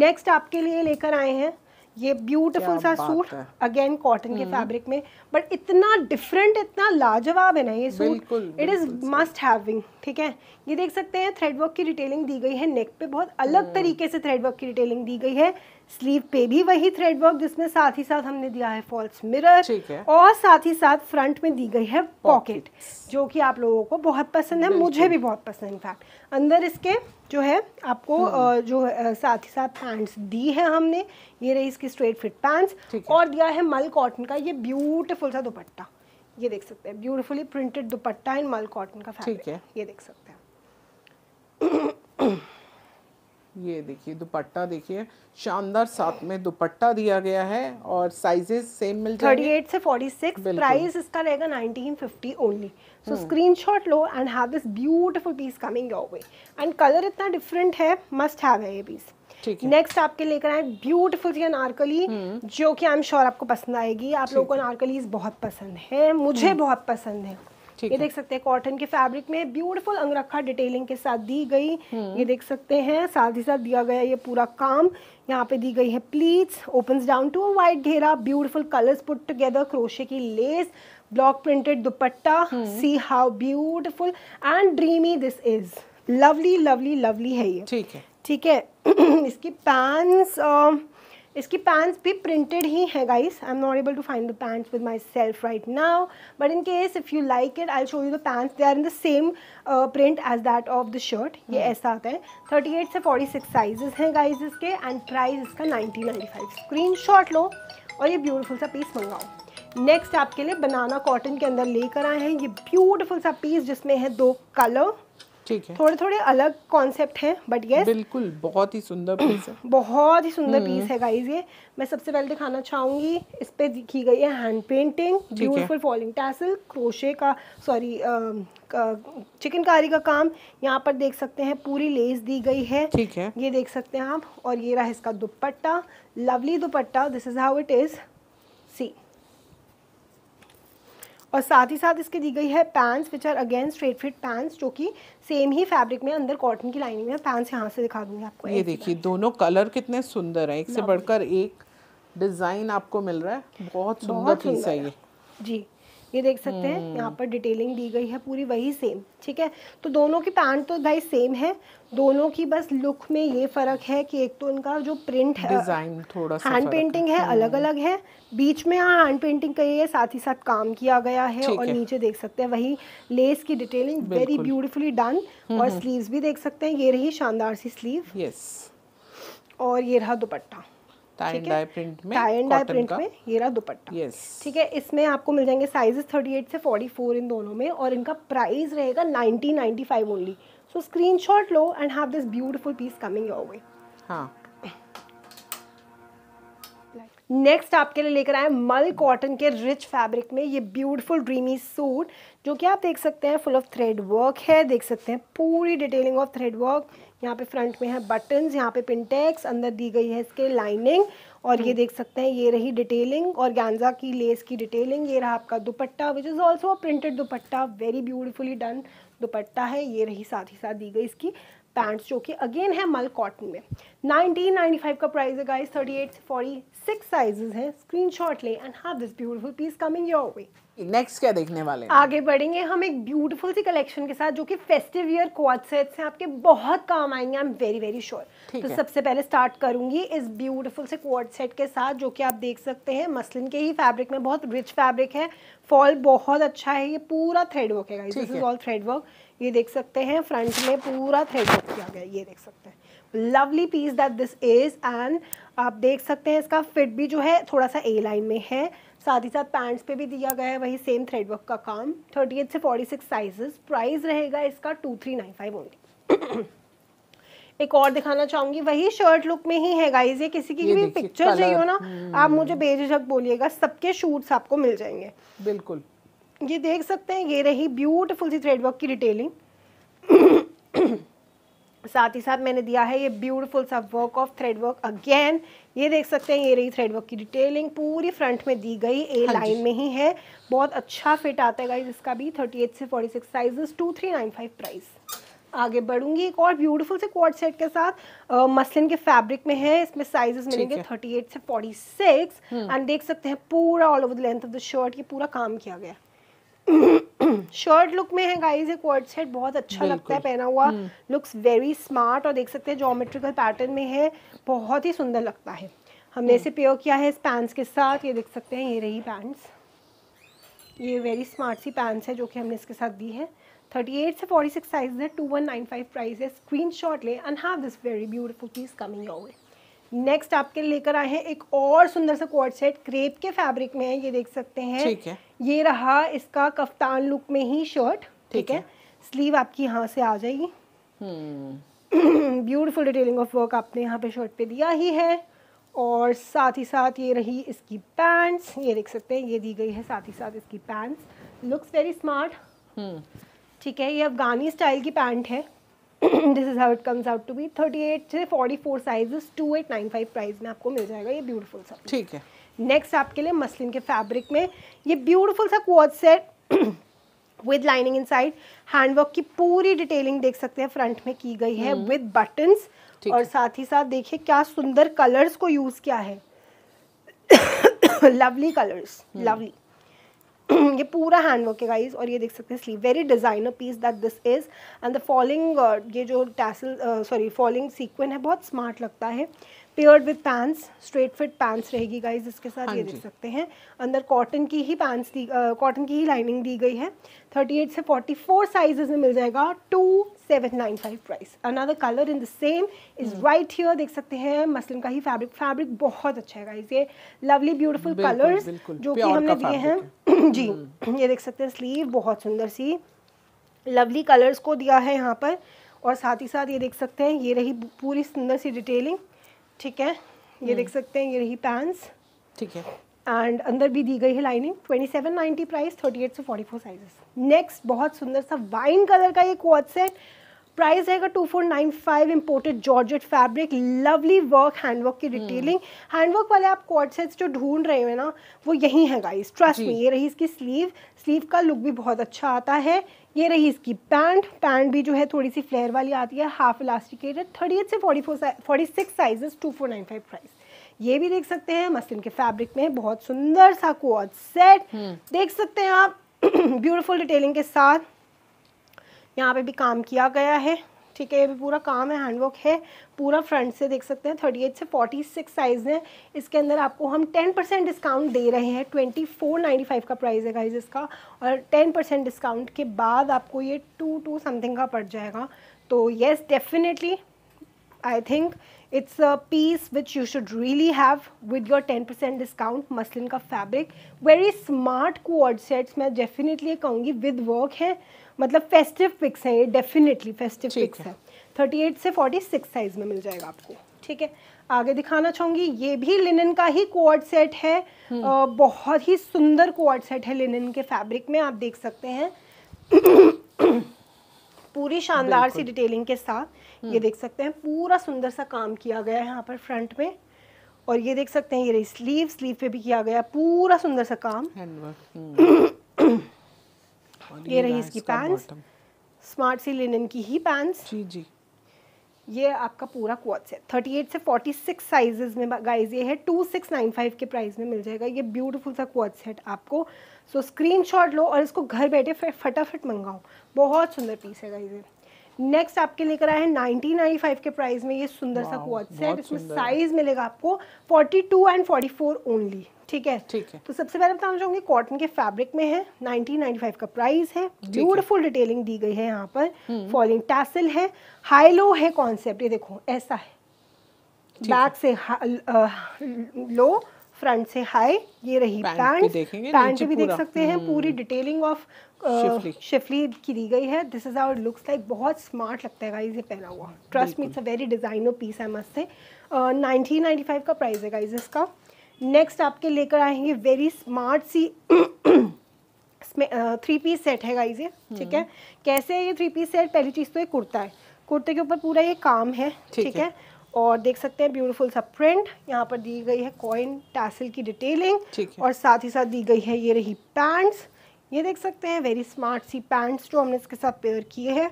नेक्स्ट आपके लिए लेकर आए हैं ये ब्यूटीफुल सा सूट अगेन कॉटन के फैब्रिक हम्म। में बट इतना डिफरेंट इतना लाजवाब है ना ये suit it is must having ठीक है ये देख सकते हैं थ्रेड वर्क की रिटेलिंग दी गई है नेक पे बहुत अलग हम्म। तरीके से थ्रेड वर्क की रिटेलिंग दी गई है स्लीव पे भी वही थ्रेड वर्क जिसमें साथ ही साथ हमने दिया है फॉल्स मिरर और साथ ही साथ फ्रंट में दी गई है पॉकेट जो कि आप लोगों को बहुत पसंद है मुझे भी बहुत पसंद इनफैक्ट अंदर इसके जो है आपको हम्म। जो साथ ही साथ पैंट्स दी है हमने ये रही इसकी स्ट्रेट फिट पैंट्स और दिया है मल कॉटन का ये ब्यूटिफुल सा दुपट्टा ये देख सकते हैं ब्यूटिफुली प्रिंटेड दुपट्टा इन मल कॉटन का फैब्रिक है ये देख सकते हैं ये देखिए दुपट्टा देखिए शानदार साथ में दुपट्टा दिया गया है और साइजेस सेम मिल थर्टी एट से फोर्टी सिक्स प्राइस इसका रहेगा nineteen fifty only so screenshot लो and have this beautiful piece coming your way and colour इतना डिफरेंट है मस्ट हैव है ये पीस नेक्स्ट आपके लेकर आए ब्यूटीफुल सी अनारकली हम्म। जो कि आई एम श्योर आपको पसंद आएगी आप लोगों को अनारकली बहुत पसंद है मुझे हम्म। बहुत पसंद है ये देख सकते हैं कॉटन के फैब्रिक में ब्यूटीफुल अंगरखा डिटेलिंग के साथ दी गई हम्म। ये देख सकते हैं साथ ही साथ दिया गया ये पूरा काम यहाँ पे दी गई है pleats open down to white घेरा beautiful colours put together crochet की lace block printed dupatta see how beautiful and dreamy this is lovely lovely lovely है ये ठीक है ठीक है (clears throat) इसकी पैंस uh, इसकी पैंट्स भी प्रिंटेड ही हैं guys I am not able to find the pants with myself right now but in case if you like it I show you the pants they are in the same print as that of the shirt ये ऐसा आता है 38 से 46 साइजेस हैं गाइस इसके एंड प्राइस इसका 1995 स्क्रीनशॉट लो और ये ब्यूटीफुल सा पीस मंगाओ नेक्स्ट आपके लिए बनाना कॉटन के अंदर लेकर आए हैं ये ब्यूटीफुल सा पीस जिसमें है दो कलर ठीक है थोड़े थोड़े अलग कॉन्सेप्ट हैं बट ये बिल्कुल बहुत ही सुंदर पीस (clears throat) है बहुत ही सुंदर पीस हम्म। है गाइज ये मैं सबसे पहले दिखाना चाहूंगी इस पे की गई है hand painting beautiful falling tassel crochet का सॉरी चिकनकारी का काम यहाँ पर देख सकते हैं पूरी लेस दी गई है ठीक है ये देख सकते हैं आप और ये रहा इसका dupatta lovely dupatta this is how it is see और साथ ही साथ इसके दी गई है pants which are again straight fit pants जो कि सेम ही फैब्रिक में अंदर कॉटन की लाइनिंग में पैंट्स यहाँ से दिखा दूंगी आपको ये देखिए दोनों कलर कितने सुंदर हैं एक से बढ़कर एक डिज़ाइन आपको मिल रहा है बहुत सुंदर पीस है ये जी ये देख सकते हैं यहाँ हम्म। पर डिटेलिंग दी गई है पूरी वही सेम ठीक है तो दोनों की पैंट तो भाई सेम है दोनों की बस लुक में ये फ़र्क है कि एक तो इनका जो प्रिंट है डिज़ाइन थोड़ा सा हैंड पेंटिंग है हम्म। अलग अलग है बीच में यहाँ हैंड पेंटिंग कही है साथ ही साथ काम किया गया है और है। नीचे देख सकते हैं वही लेस की डिटेलिंग वेरी ब्यूटिफुली डन और स्लीव हम्म। भी देख सकते हैं ये रही शानदार सी स्लीव यस और ये रहा दुपट्टा टाई ठीक है इसमें आपको मिल जाएंगे साइजेस 38 से 44 इन दोनों में और इनका प्राइस रहेगा 1995 ओनली सो स्क्रीनशॉट लो and have this beautiful piece coming your way next आपके लिए लेकर आए मल कॉटन के रिच फैब्रिक में ये ब्यूटीफुल ड्रीमी सूट जो कि आप देख सकते हैं फुल ऑफ थ्रेड वर्क है देख सकते हैं पूरी डिटेलिंग ऑफ थ्रेड वर्क यहाँ पे फ्रंट में है बटन यहाँ पे पिनटेक्स अंदर दी गई है इसके लाइनिंग और ये हम्म। देख सकते हैं ये रही डिटेलिंग और गांजा की लेस की डिटेलिंग ये रहा आपका dupatta which is also a printed dupatta very beautifully done dupatta है ये रही साथ ही साथ दी गई इसकी पैंट्स जो कि अगेन है मल कॉटन में 1995 का प्राइस है गाइस 38 से सिक्स साइजेस हैं स्क्रीनशॉट ले and have this beautiful piece coming your way next क्या देखने वाले हैं आगे बढ़ेंगे हम एक ब्यूटीफुल सी कलेक्शन के साथ जो कि फेस्टिव ईयर क्वाड सेट्स हैं आपके बहुत काम आएंगे I am very very sure तो सबसे पहले स्टार्ट करूंगी इस ब्यूटीफुल से क्वाड सेट के साथ जो कि आप देख सकते हैं मसलिन के ही फैब्रिक में बहुत रिच फैब्रिक है फॉल बहुत अच्छा है ये पूरा थ्रेड वर्क है this is all thread work ये देख सकते हैं फ्रंट में पूरा थ्रेड वर्क किया गया ये देख सकते हैं lovely piece that this is and आप देख सकते हैं इसका फिट भी जो है थोड़ा सा ए लाइन में है साथ ही साथ पैंट्स पे भी दिया गया है वही सेम थ्रेड वर्क का काम थर्टी एट से फोर्टी सिक्स साइजेस प्राइस रहेगा इसका two three nine five only एक और दिखाना चाहूंगी वही शर्ट लुक में ही है गाइज ये किसी की ये भी पिक्चर चाहिए हो ना हम्म। आप मुझे बेझिझक बोलिएगा सबके शूट्स आपको मिल जाएंगे बिल्कुल ये देख सकते हैं ये रही ब्यूटिफुल सी थ्रेडवर्क की डिटेलिंग साथ ही साथ मैंने दिया है ये ब्यूटीफुल सा work of thread work again ये देख सकते हैं ये रही थ्रेड वर्क की डिटेलिंग पूरी फ्रंट में दी गई ए लाइन हाँ में ही है बहुत अच्छा फिट आता है गाइज इसका भी थर्टी एट से forty six sizes two three nine five price आगे बढ़ूंगी एक और ब्यूटीफुल से क्वार सेट के साथ मसलिन के फैब्रिक में है इसमें साइजेस मिलेंगे 38 से 46 एंड हम्म। देख सकते हैं पूरा all over the length of the shirt ये पूरा काम किया गया शर्ट लुक में है गाइस ये वर्ड सेट बहुत अच्छा लगता है पहना हुआ लुक्स वेरी स्मार्ट और देख सकते हैं जोमेट्रिकल पैटर्न में है बहुत ही सुंदर लगता है हमने हम्म। इसे पेयर किया है इस पैंट्स के साथ ये देख सकते हैं ये रही पैंट्स ये वेरी स्मार्ट सी पैंट्स है जो कि हमने इसके साथ दी है 38 से 46 साइज है two one nine five price है शॉट ले and have this very beautiful piece coming your way next आपके लेकर आए हैं एक और सुंदर सा कोट सेट क्रेप के फैब्रिक में है ये देख सकते हैं ठीक है ये रहा इसका कफ्तान लुक में ही शर्ट ठीक है स्लीव आपकी यहाँ से आ जाएगी ब्यूटीफुल डिटेलिंग ऑफ वर्क आपने यहाँ पे शर्ट पे दिया ही है और साथ ही साथ ये रही इसकी पैंट्स ये देख सकते हैं ये दी गई है साथ ही साथ इसकी पैंट्स लुक्स वेरी स्मार्ट ठीक है ये अफगानी स्टाइल की पैंट है this is how it comes out to be thirty eight से forty four size two eight nine five price में आपको मिल जाएगा ये ब्यूटीफुल सब ठीक है नेक्स्ट आपके लिए मसलिन के फैब्रिक में ये ब्यूटीफुल सा co-ord set with lining inside handwork की पूरी डिटेलिंग देख सकते हैं फ्रंट में की गई है विद हम्म। बटन और साथ ही साथ देखिए क्या सुंदर कलर्स को यूज किया है लवली कलर्स लवली ये पूरा हैंडवर्क है गाइज और ये देख सकते हैं sleeve very designer piece that this is and the falling ये जो टैसल सॉरी फॉलिंग सीक्वेंट है बहुत स्मार्ट लगता है paired with pants straight fit pants रहेगी गाइज इसके साथ ये देख सकते हैं अंदर कॉटन की ही पैंट्स दी कॉटन की ही लाइनिंग दी गई है 38 से 44 साइजेस में मिल जाएगा two seven nine five price another colour in the same is right here देख सकते हैं मसलिन का ही फैब्रिक फैब्रिक बहुत अच्छा है गाइज ये लवली ब्यूटिफुल कलर्स जो कि हमने दिए हैं जी ये देख सकते हैं स्लीव बहुत सुंदर सी लवली कलर्स को दिया है यहाँ पर और साथ ही साथ ये देख सकते हैं ये रही पूरी सुंदर सी डिटेलिंग ठीक है ये देख हम्म। सकते हैं ये रही पैंस ठीक है एंड अंदर भी दी गई है लाइनिंग 2790 प्राइस एट से फोर साइजेस नेक्स्ट बहुत सुंदर सा वाइन कलर का ये क्वाड सेट प्राइस रहेगा 2495 imported georgette fabric lovely work handwork की रिटेलिंग हैंडवर्क हम्म। वाले आप क्वाड सेट्स जो ढूंढ रहे हो ना वो यही है गाइस ट्रस्ट में ये रही इसकी स्लीव स्लीव का लुक भी बहुत अच्छा आता है ये रही इसकी पैंट पैंट भी जो है थोड़ी सी फ्लेयर वाली आती है हाफ इलास्टिकेटेड थर्टी एट से forty four forty six size two four nine five price ये भी देख सकते हैं मस्लिन के फैब्रिक में बहुत सुंदर सा कोट सेट हम्म। देख सकते हैं आप ब्यूटीफुल (clears throat) डिटेलिंग के साथ यहाँ पे भी काम किया गया है ठीक है ये भी पूरा काम है हैंडवर्क है पूरा फ्रंट से देख सकते हैं थर्टी एट से फोर्टी सिक्स साइज़ है इसके अंदर आपको हम टेन परसेंट डिस्काउंट दे रहे हैं ट्वेंटी फोर नाइन्टी फाइव का प्राइस है गाइज इसका और टेन परसेंट डिस्काउंट के बाद आपको ये टू टू समथिंग का पड़ जाएगा तो yes definitely I think it's a piece which you should really have with your ten percent discount muslin का fabric very smart co-ord sets मैं डेफिनेटली कहूँगी विद वर्क है मतलब फेस्टिव पिक्स है ये डेफिनेटली फेस्टिव पिक्स है थर्टी एट से फोर्टी सिक्स साइज में मिल जाएगा आपको ठीक है आगे दिखाना चाहूंगी ये भी लिनन का ही कोअर्ड सेट है आ, बहुत ही सुंदर कोअर्ड सेट है लिनन के फैब्रिक में आप देख सकते हैं पूरी शानदार सी डिटेलिंग के साथ ये हम्म। देख सकते हैं पूरा सुंदर सा काम किया गया है यहाँ पर फ्रंट में और ये देख सकते हैं ये रही स्लीव स्लीव पे भी किया गया पूरा सुंदर सा काम हम्म। (coughs) ये रही इसकी पैंट स्मार्ट सी लिनन की ही पैंट्स जी जी ये आपका पूरा क्वाड सेट 38 से 46 साइजेस में गाइज ये है 2695 के प्राइस में मिल जाएगा ये ब्यूटीफुल सा क्वाड सेट आपको सो so, स्क्रीनशॉट लो और इसको घर बैठे फटाफट मंगाओ बहुत सुंदर पीस है गाइज नेक्स्ट आपके लेकर आए हैं 1995 के प्राइस में ये सुंदर सा क्वाच सेट इसमें साइज मिलेगा आपको 42 एंड 44 ओनली ठीक है ठीक है तो सबसे पहले बताना चाहूंगी कॉटन के फैब्रिक में है 1995 का प्राइस है ब्यूटीफुल डिटेलिंग दी गई है यहाँ पर फॉलिंग हम्म। टैसल है हाई लो है कॉन्सेप्ट ये देखो ऐसा है बैक से लो फ्रंट से हाई ये रही पैंट पैंट भी देख सकते हैं हम्म। पूरी डिटेलिंग ऑफ शिफली की दी गई है this is our looks like बहुत स्मार्ट लगता है ये पहना हुआ trust meets a very designer piece है मस्त से नाइनटीन का प्राइस है गाइज इसका नेक्स्ट आपके लेकर आएंगे वेरी स्मार्ट सी (clears throat) इसमें थ्री पीस सेट है गाइज ये हम्म। ठीक है कैसे है ये थ्री पीस सेट पहली चीज़ तो ये कुर्ता है कुर्ते के ऊपर पूरा ये काम है ठीक है और देख सकते हैं ब्यूटीफुल सा प्रिंट यहाँ पर दी गई है कॉइन टैसल की डिटेलिंग और साथ ही साथ दी गई है ये रही पैंट्स ये देख सकते हैं वेरी स्मार्ट सी पैंट्स जो हमने इसके साथ पेयर किए हैं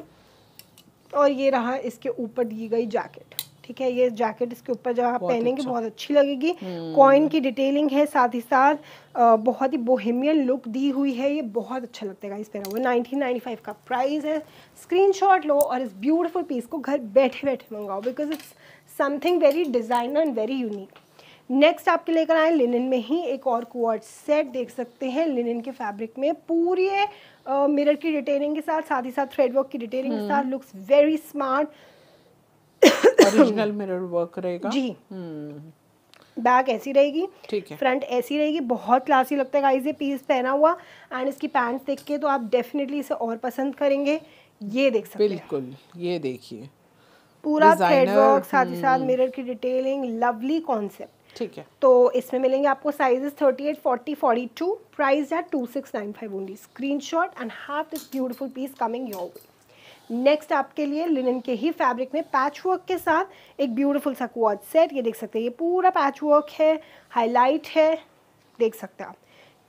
और ये रहा इसके ऊपर दी गई जैकेट ठीक है ये जैकेट इसके ऊपर जब आप पहनेंगे अच्छा। बहुत अच्छी लगेगी कॉइन हम्म। की डिटेलिंग है साथ ही साथ बहुत ही बोहेमियन लुक दी हुई है ये बहुत अच्छा लगता है इस पहना हुआ नाइनटीन नाइनटी फाइव का प्राइस है स्क्रीनशॉट लो और इस ब्यूटीफुल पीस को घर बैठे बैठे मंगाओ because it's something very designer and very unique next आपके लेकर आए लिनन में ही एक और कोआर्ड सेट देख सकते हैं लिनन के फैब्रिक में पूरी मिरर uh, की डिटेलिंग के साथ साथ ही साथ थ्रेड वर्क की डिटेलिंग के साथ looks very smart original mirror work रहेगा जी बैक हम्म। ऐसी रहेगी ठीक है फ्रंट ऐसी रहेगी बहुत क्लासी लगता है गाइस ये पीस पहना हुआ एंड इसकी पैंट्स देख के तो आप डेफिनेटली इसे और पसंद करेंगे ये देख सकते हैं बिल्कुल ये देखिए पूरा थ्रेड वर्क साथ ही साथ मिरर हम्म। की डिटेलिंग लवली कॉन्सेप्ट ठीक है तो इसमें मिलेंगे आपको sizes 38, 40, 42, price at 2695 only screenshot and have this beautiful piece coming your way next आपके लिए लिनन के ही फैब्रिक में पैच वर्क के साथ एक ब्यूटीफुल सा क्वाड सेट ये देख सकते हैं ये पूरा पैच वर्क है हाईलाइट है देख सकते हैं आप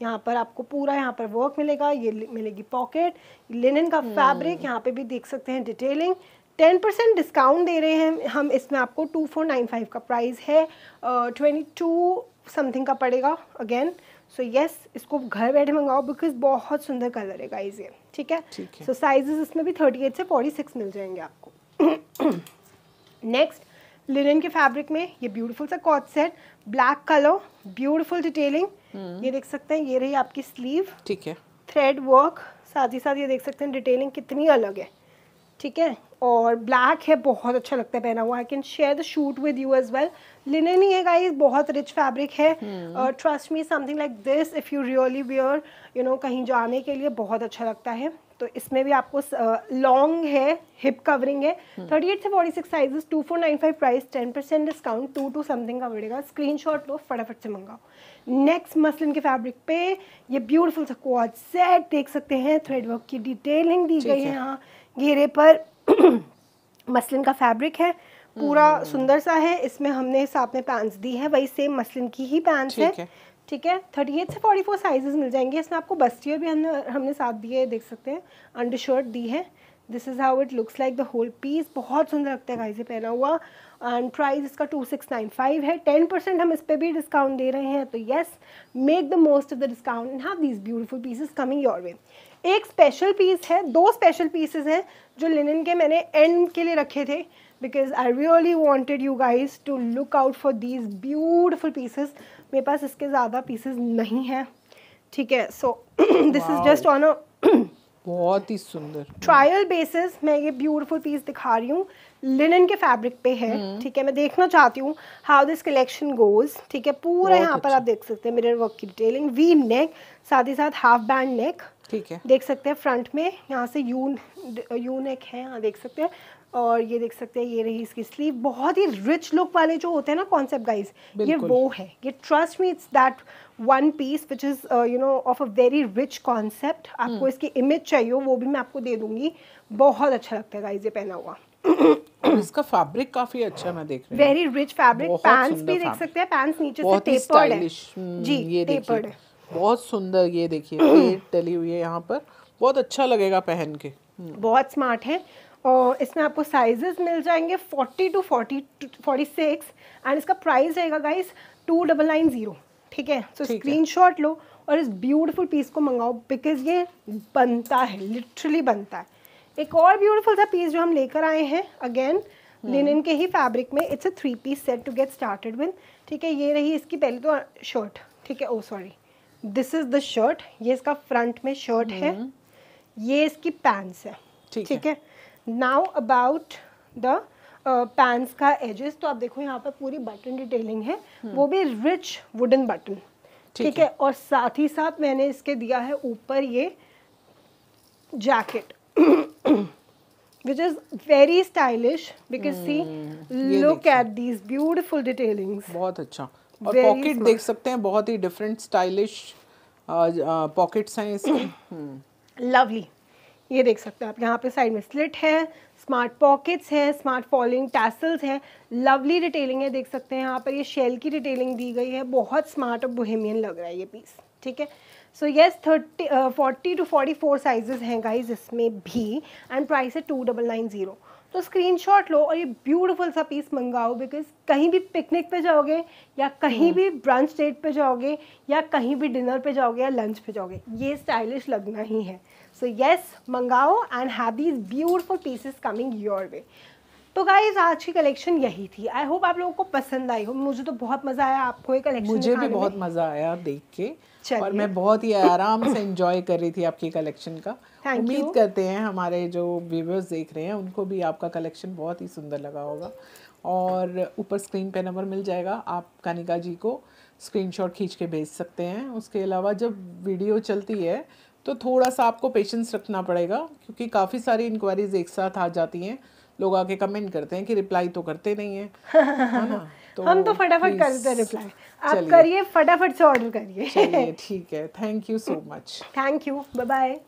यहाँ पर आपको पूरा यहाँ पर वर्क मिलेगा ये मिलेगी पॉकेट लिनन का फैब्रिक हम्म। यहाँ पे भी देख सकते हैं डिटेलिंग टेन परसेंट डिस्काउंट दे रहे हैं हम इसमें आपको टू फोर नाइन फाइव का प्राइस है ट्वेंटी टू समथिंग का पड़ेगा again so so yes yes, इसको घर बैठे मंगाओ बिकॉज बहुत सुंदर कलर है गाइज ये ठीक है सो साइजेस so इसमें भी थर्टी एट से फोर्टी सिक्स मिल जाएंगे आपको नेक्स्ट (clears throat) लिनन के फैब्रिक में ये ब्यूटीफुल सा co-ord set black colour beautiful detailing ये देख सकते हैं ये रही आपकी स्लीव ठीक है थ्रेड वर्क साथ ही साथ ये देख सकते हैं डिटेलिंग कितनी अलग है ठीक है और ब्लैक है बहुत अच्छा लगता है पहना हुआ I can share the shoot with you as well linen ही है गाइस बहुत रिच फैब्रिक है और trust me something like this if you really wear you know कहीं जाने के लिए बहुत अच्छा लगता है तो इसमें भी आपको लॉन्ग uh, है हिप कवरिंग है थर्टी hmm. एट से forty six sizes two four nine five price ten percent discount two two something का बढ़ेगा स्क्रीन शॉट लो फटाफट से मंगाओ नेक्स्ट मसलिन के फैब्रिक पे ये ब्यूटीफुल सा क्वाड सेट देख सकते हैं थ्रेड वर्क की डिटेलिंग दी गई है यहाँ घेरे पर (clears throat) मसलिन का फैब्रिक है पूरा हम्म। सुंदर सा है इसमें हमने साथ में पैंट्स दी है वही सेम मसलिन की ही पैंट्स है ठीक है थर्टी एट से फोर्टी फोर साइजेस मिल जाएंगे इसमें आपको बस्तियों भी हमने हमने साथ दिए देख सकते हैं अंडर शर्ट दी है this is how it looks like the whole piece बहुत सुंदर लगता है गाइस पहना हुआ एंड प्राइस इसका टू सिक्स नाइन फाइव है टेन परसेंट हम इस पर भी डिस्काउंट दे रहे हैं तो yes make the most of the discount and have these beautiful pieces coming your way एक स्पेशल पीस है दो स्पेशल पीसेज हैं जो लिनन के मैंने एंड के लिए रखे थे because I really wanted you guys to look out for these beautiful pieces मेरे पास इसके ज़्यादा पीसेज नहीं हैं ठीक है so this is just on a बहुत ही सुंदर ट्रायल बेसिस मैं ये ब्यूटीफुल पीस दिखा रही हूँ लिनन के फैब्रिक पे है हम्म। ठीक है मैं देखना चाहती हूँ हाउ दिस कलेक्शन गोज ठीक है पूरा यहाँ पर आप अच्छा। देख सकते हैं मिरर वर्क की डिटेलिंग वी नेक साथ ही साथ हाफ बैंड नेक ठीक है देख सकते हैं फ्रंट में यहाँ से यू यू नेक है यहाँ देख सकते हैं और ये देख सकते हैं ये रही इसकी स्लीव बहुत ही रिच लुक वाले जो होते हैं ना कॉन्सेप्ट गाइज ये वो है ये trust me it's that one piece which is you know of a very rich concept आपको हम्म। इसकी इमेज चाहिए वो भी मैं आपको दे दूंगी बहुत अच्छा लगता है गाइज ये पहना हुआ इसका फैब्रिक काफी अच्छा मैं देख रही वेरी रिच फैब्रिक पैंट्स भी देख सकते हैं पैंट्स नीचे से टेपर्ड है हम्म, जी ये टेपर्ड है बहुत सुंदर ये देखिए प्लेट (clears throat) डली हुई है यहाँ पर बहुत अच्छा लगेगा पहन के हम्म। बहुत स्मार्ट है और इसमें आपको साइजेस मिल जाएंगे 40 टू 40 46 एंड इसका प्राइस रहेगा गाइस 2990 ठीक है सो स्क्रीनशॉट लो और इस ब्यूटीफुल पीस को मंगाओ बिकॉज ये बनता है लिटरली बनता है एक और ब्यूटीफुल सा पीस जो हम लेकर आए हैं अगेन लिनन हम्म। के ही फैब्रिक में it's a three piece set to get started with ठीक है ये रही इसकी पहले तो शर्ट uh, ठीक है oh sorry this is the shirt ये इसका फ्रंट में शर्ट है हम्म। ये इसकी पैंट्स है ठीक है नाउ अबाउट द पैंट्स का एजेस तो आप देखो यहाँ पर पूरी बटन डिटेलिंग है हम्म। वो भी रिच वुडन बटन ठीक है और साथ ही साथ मैंने इसके दिया है ऊपर ये jacket which is very stylish because hmm, see look at these beautiful detailings bahut acha aur बहुत अच्छा dekh sakte hain bahut hi different stylish uh, stylish pockets हैं इसके lovely ये देख सकते हैं आप यहाँ पे साइड में स्लिट है स्मार्ट पॉकेट्स हैं स्मार्ट फॉलिंग टैसल्स हैं लवली डिटेलिंग है देख सकते हैं यहाँ पर ये शेल की डिटेलिंग दी गई है बहुत स्मार्ट और बोहेमियन लग रहा है ये पीस ठीक है so yes thirty forty to forty four sizes हैं गाइज इसमें भी एंड प्राइस है टू डबल नाइन ज़ीरो तो स्क्रीनशॉट लो और ये ब्यूटिफुल सा पीस मंगाओ बिकॉज कहीं भी पिकनिक हम्म। पे जाओगे या कहीं भी ब्रंच डेट पे जाओगे या कहीं भी डिनर पे जाओगे या लंच पे जाओगे ये स्टाइलिश लगना ही है सो येस मंगाओ and have these beautiful pieces coming your way तो गाइज आज की कलेक्शन यही थी आई होप आप लोगों को पसंद आई हो मुझे तो बहुत मज़ा आया आपको ये कलेक्शन मुझे भी बहुत मज़ा आया देख के और मैं बहुत ही आराम से इंजॉय कर रही थी आपकी कलेक्शन का उम्मीद करते हैं हमारे जो व्यूवर्स देख रहे हैं उनको भी आपका कलेक्शन बहुत ही सुंदर लगा होगा और ऊपर स्क्रीन पे नंबर मिल जाएगा आप कनिका जी को स्क्रीनशॉट खींच के भेज सकते हैं उसके अलावा जब वीडियो चलती है तो थोड़ा सा आपको पेशेंस रखना पड़ेगा क्योंकि काफ़ी सारी इंक्वायरीज एक साथ आ जाती हैं लोग आके कमेंट करते हैं कि रिप्लाई तो करते नहीं है तो (laughs) हम तो, तो फटाफट करते हैं रिप्लाई आप करिए फटाफट से ऑर्डर करिए ठीक है thank you so much thank you bye bye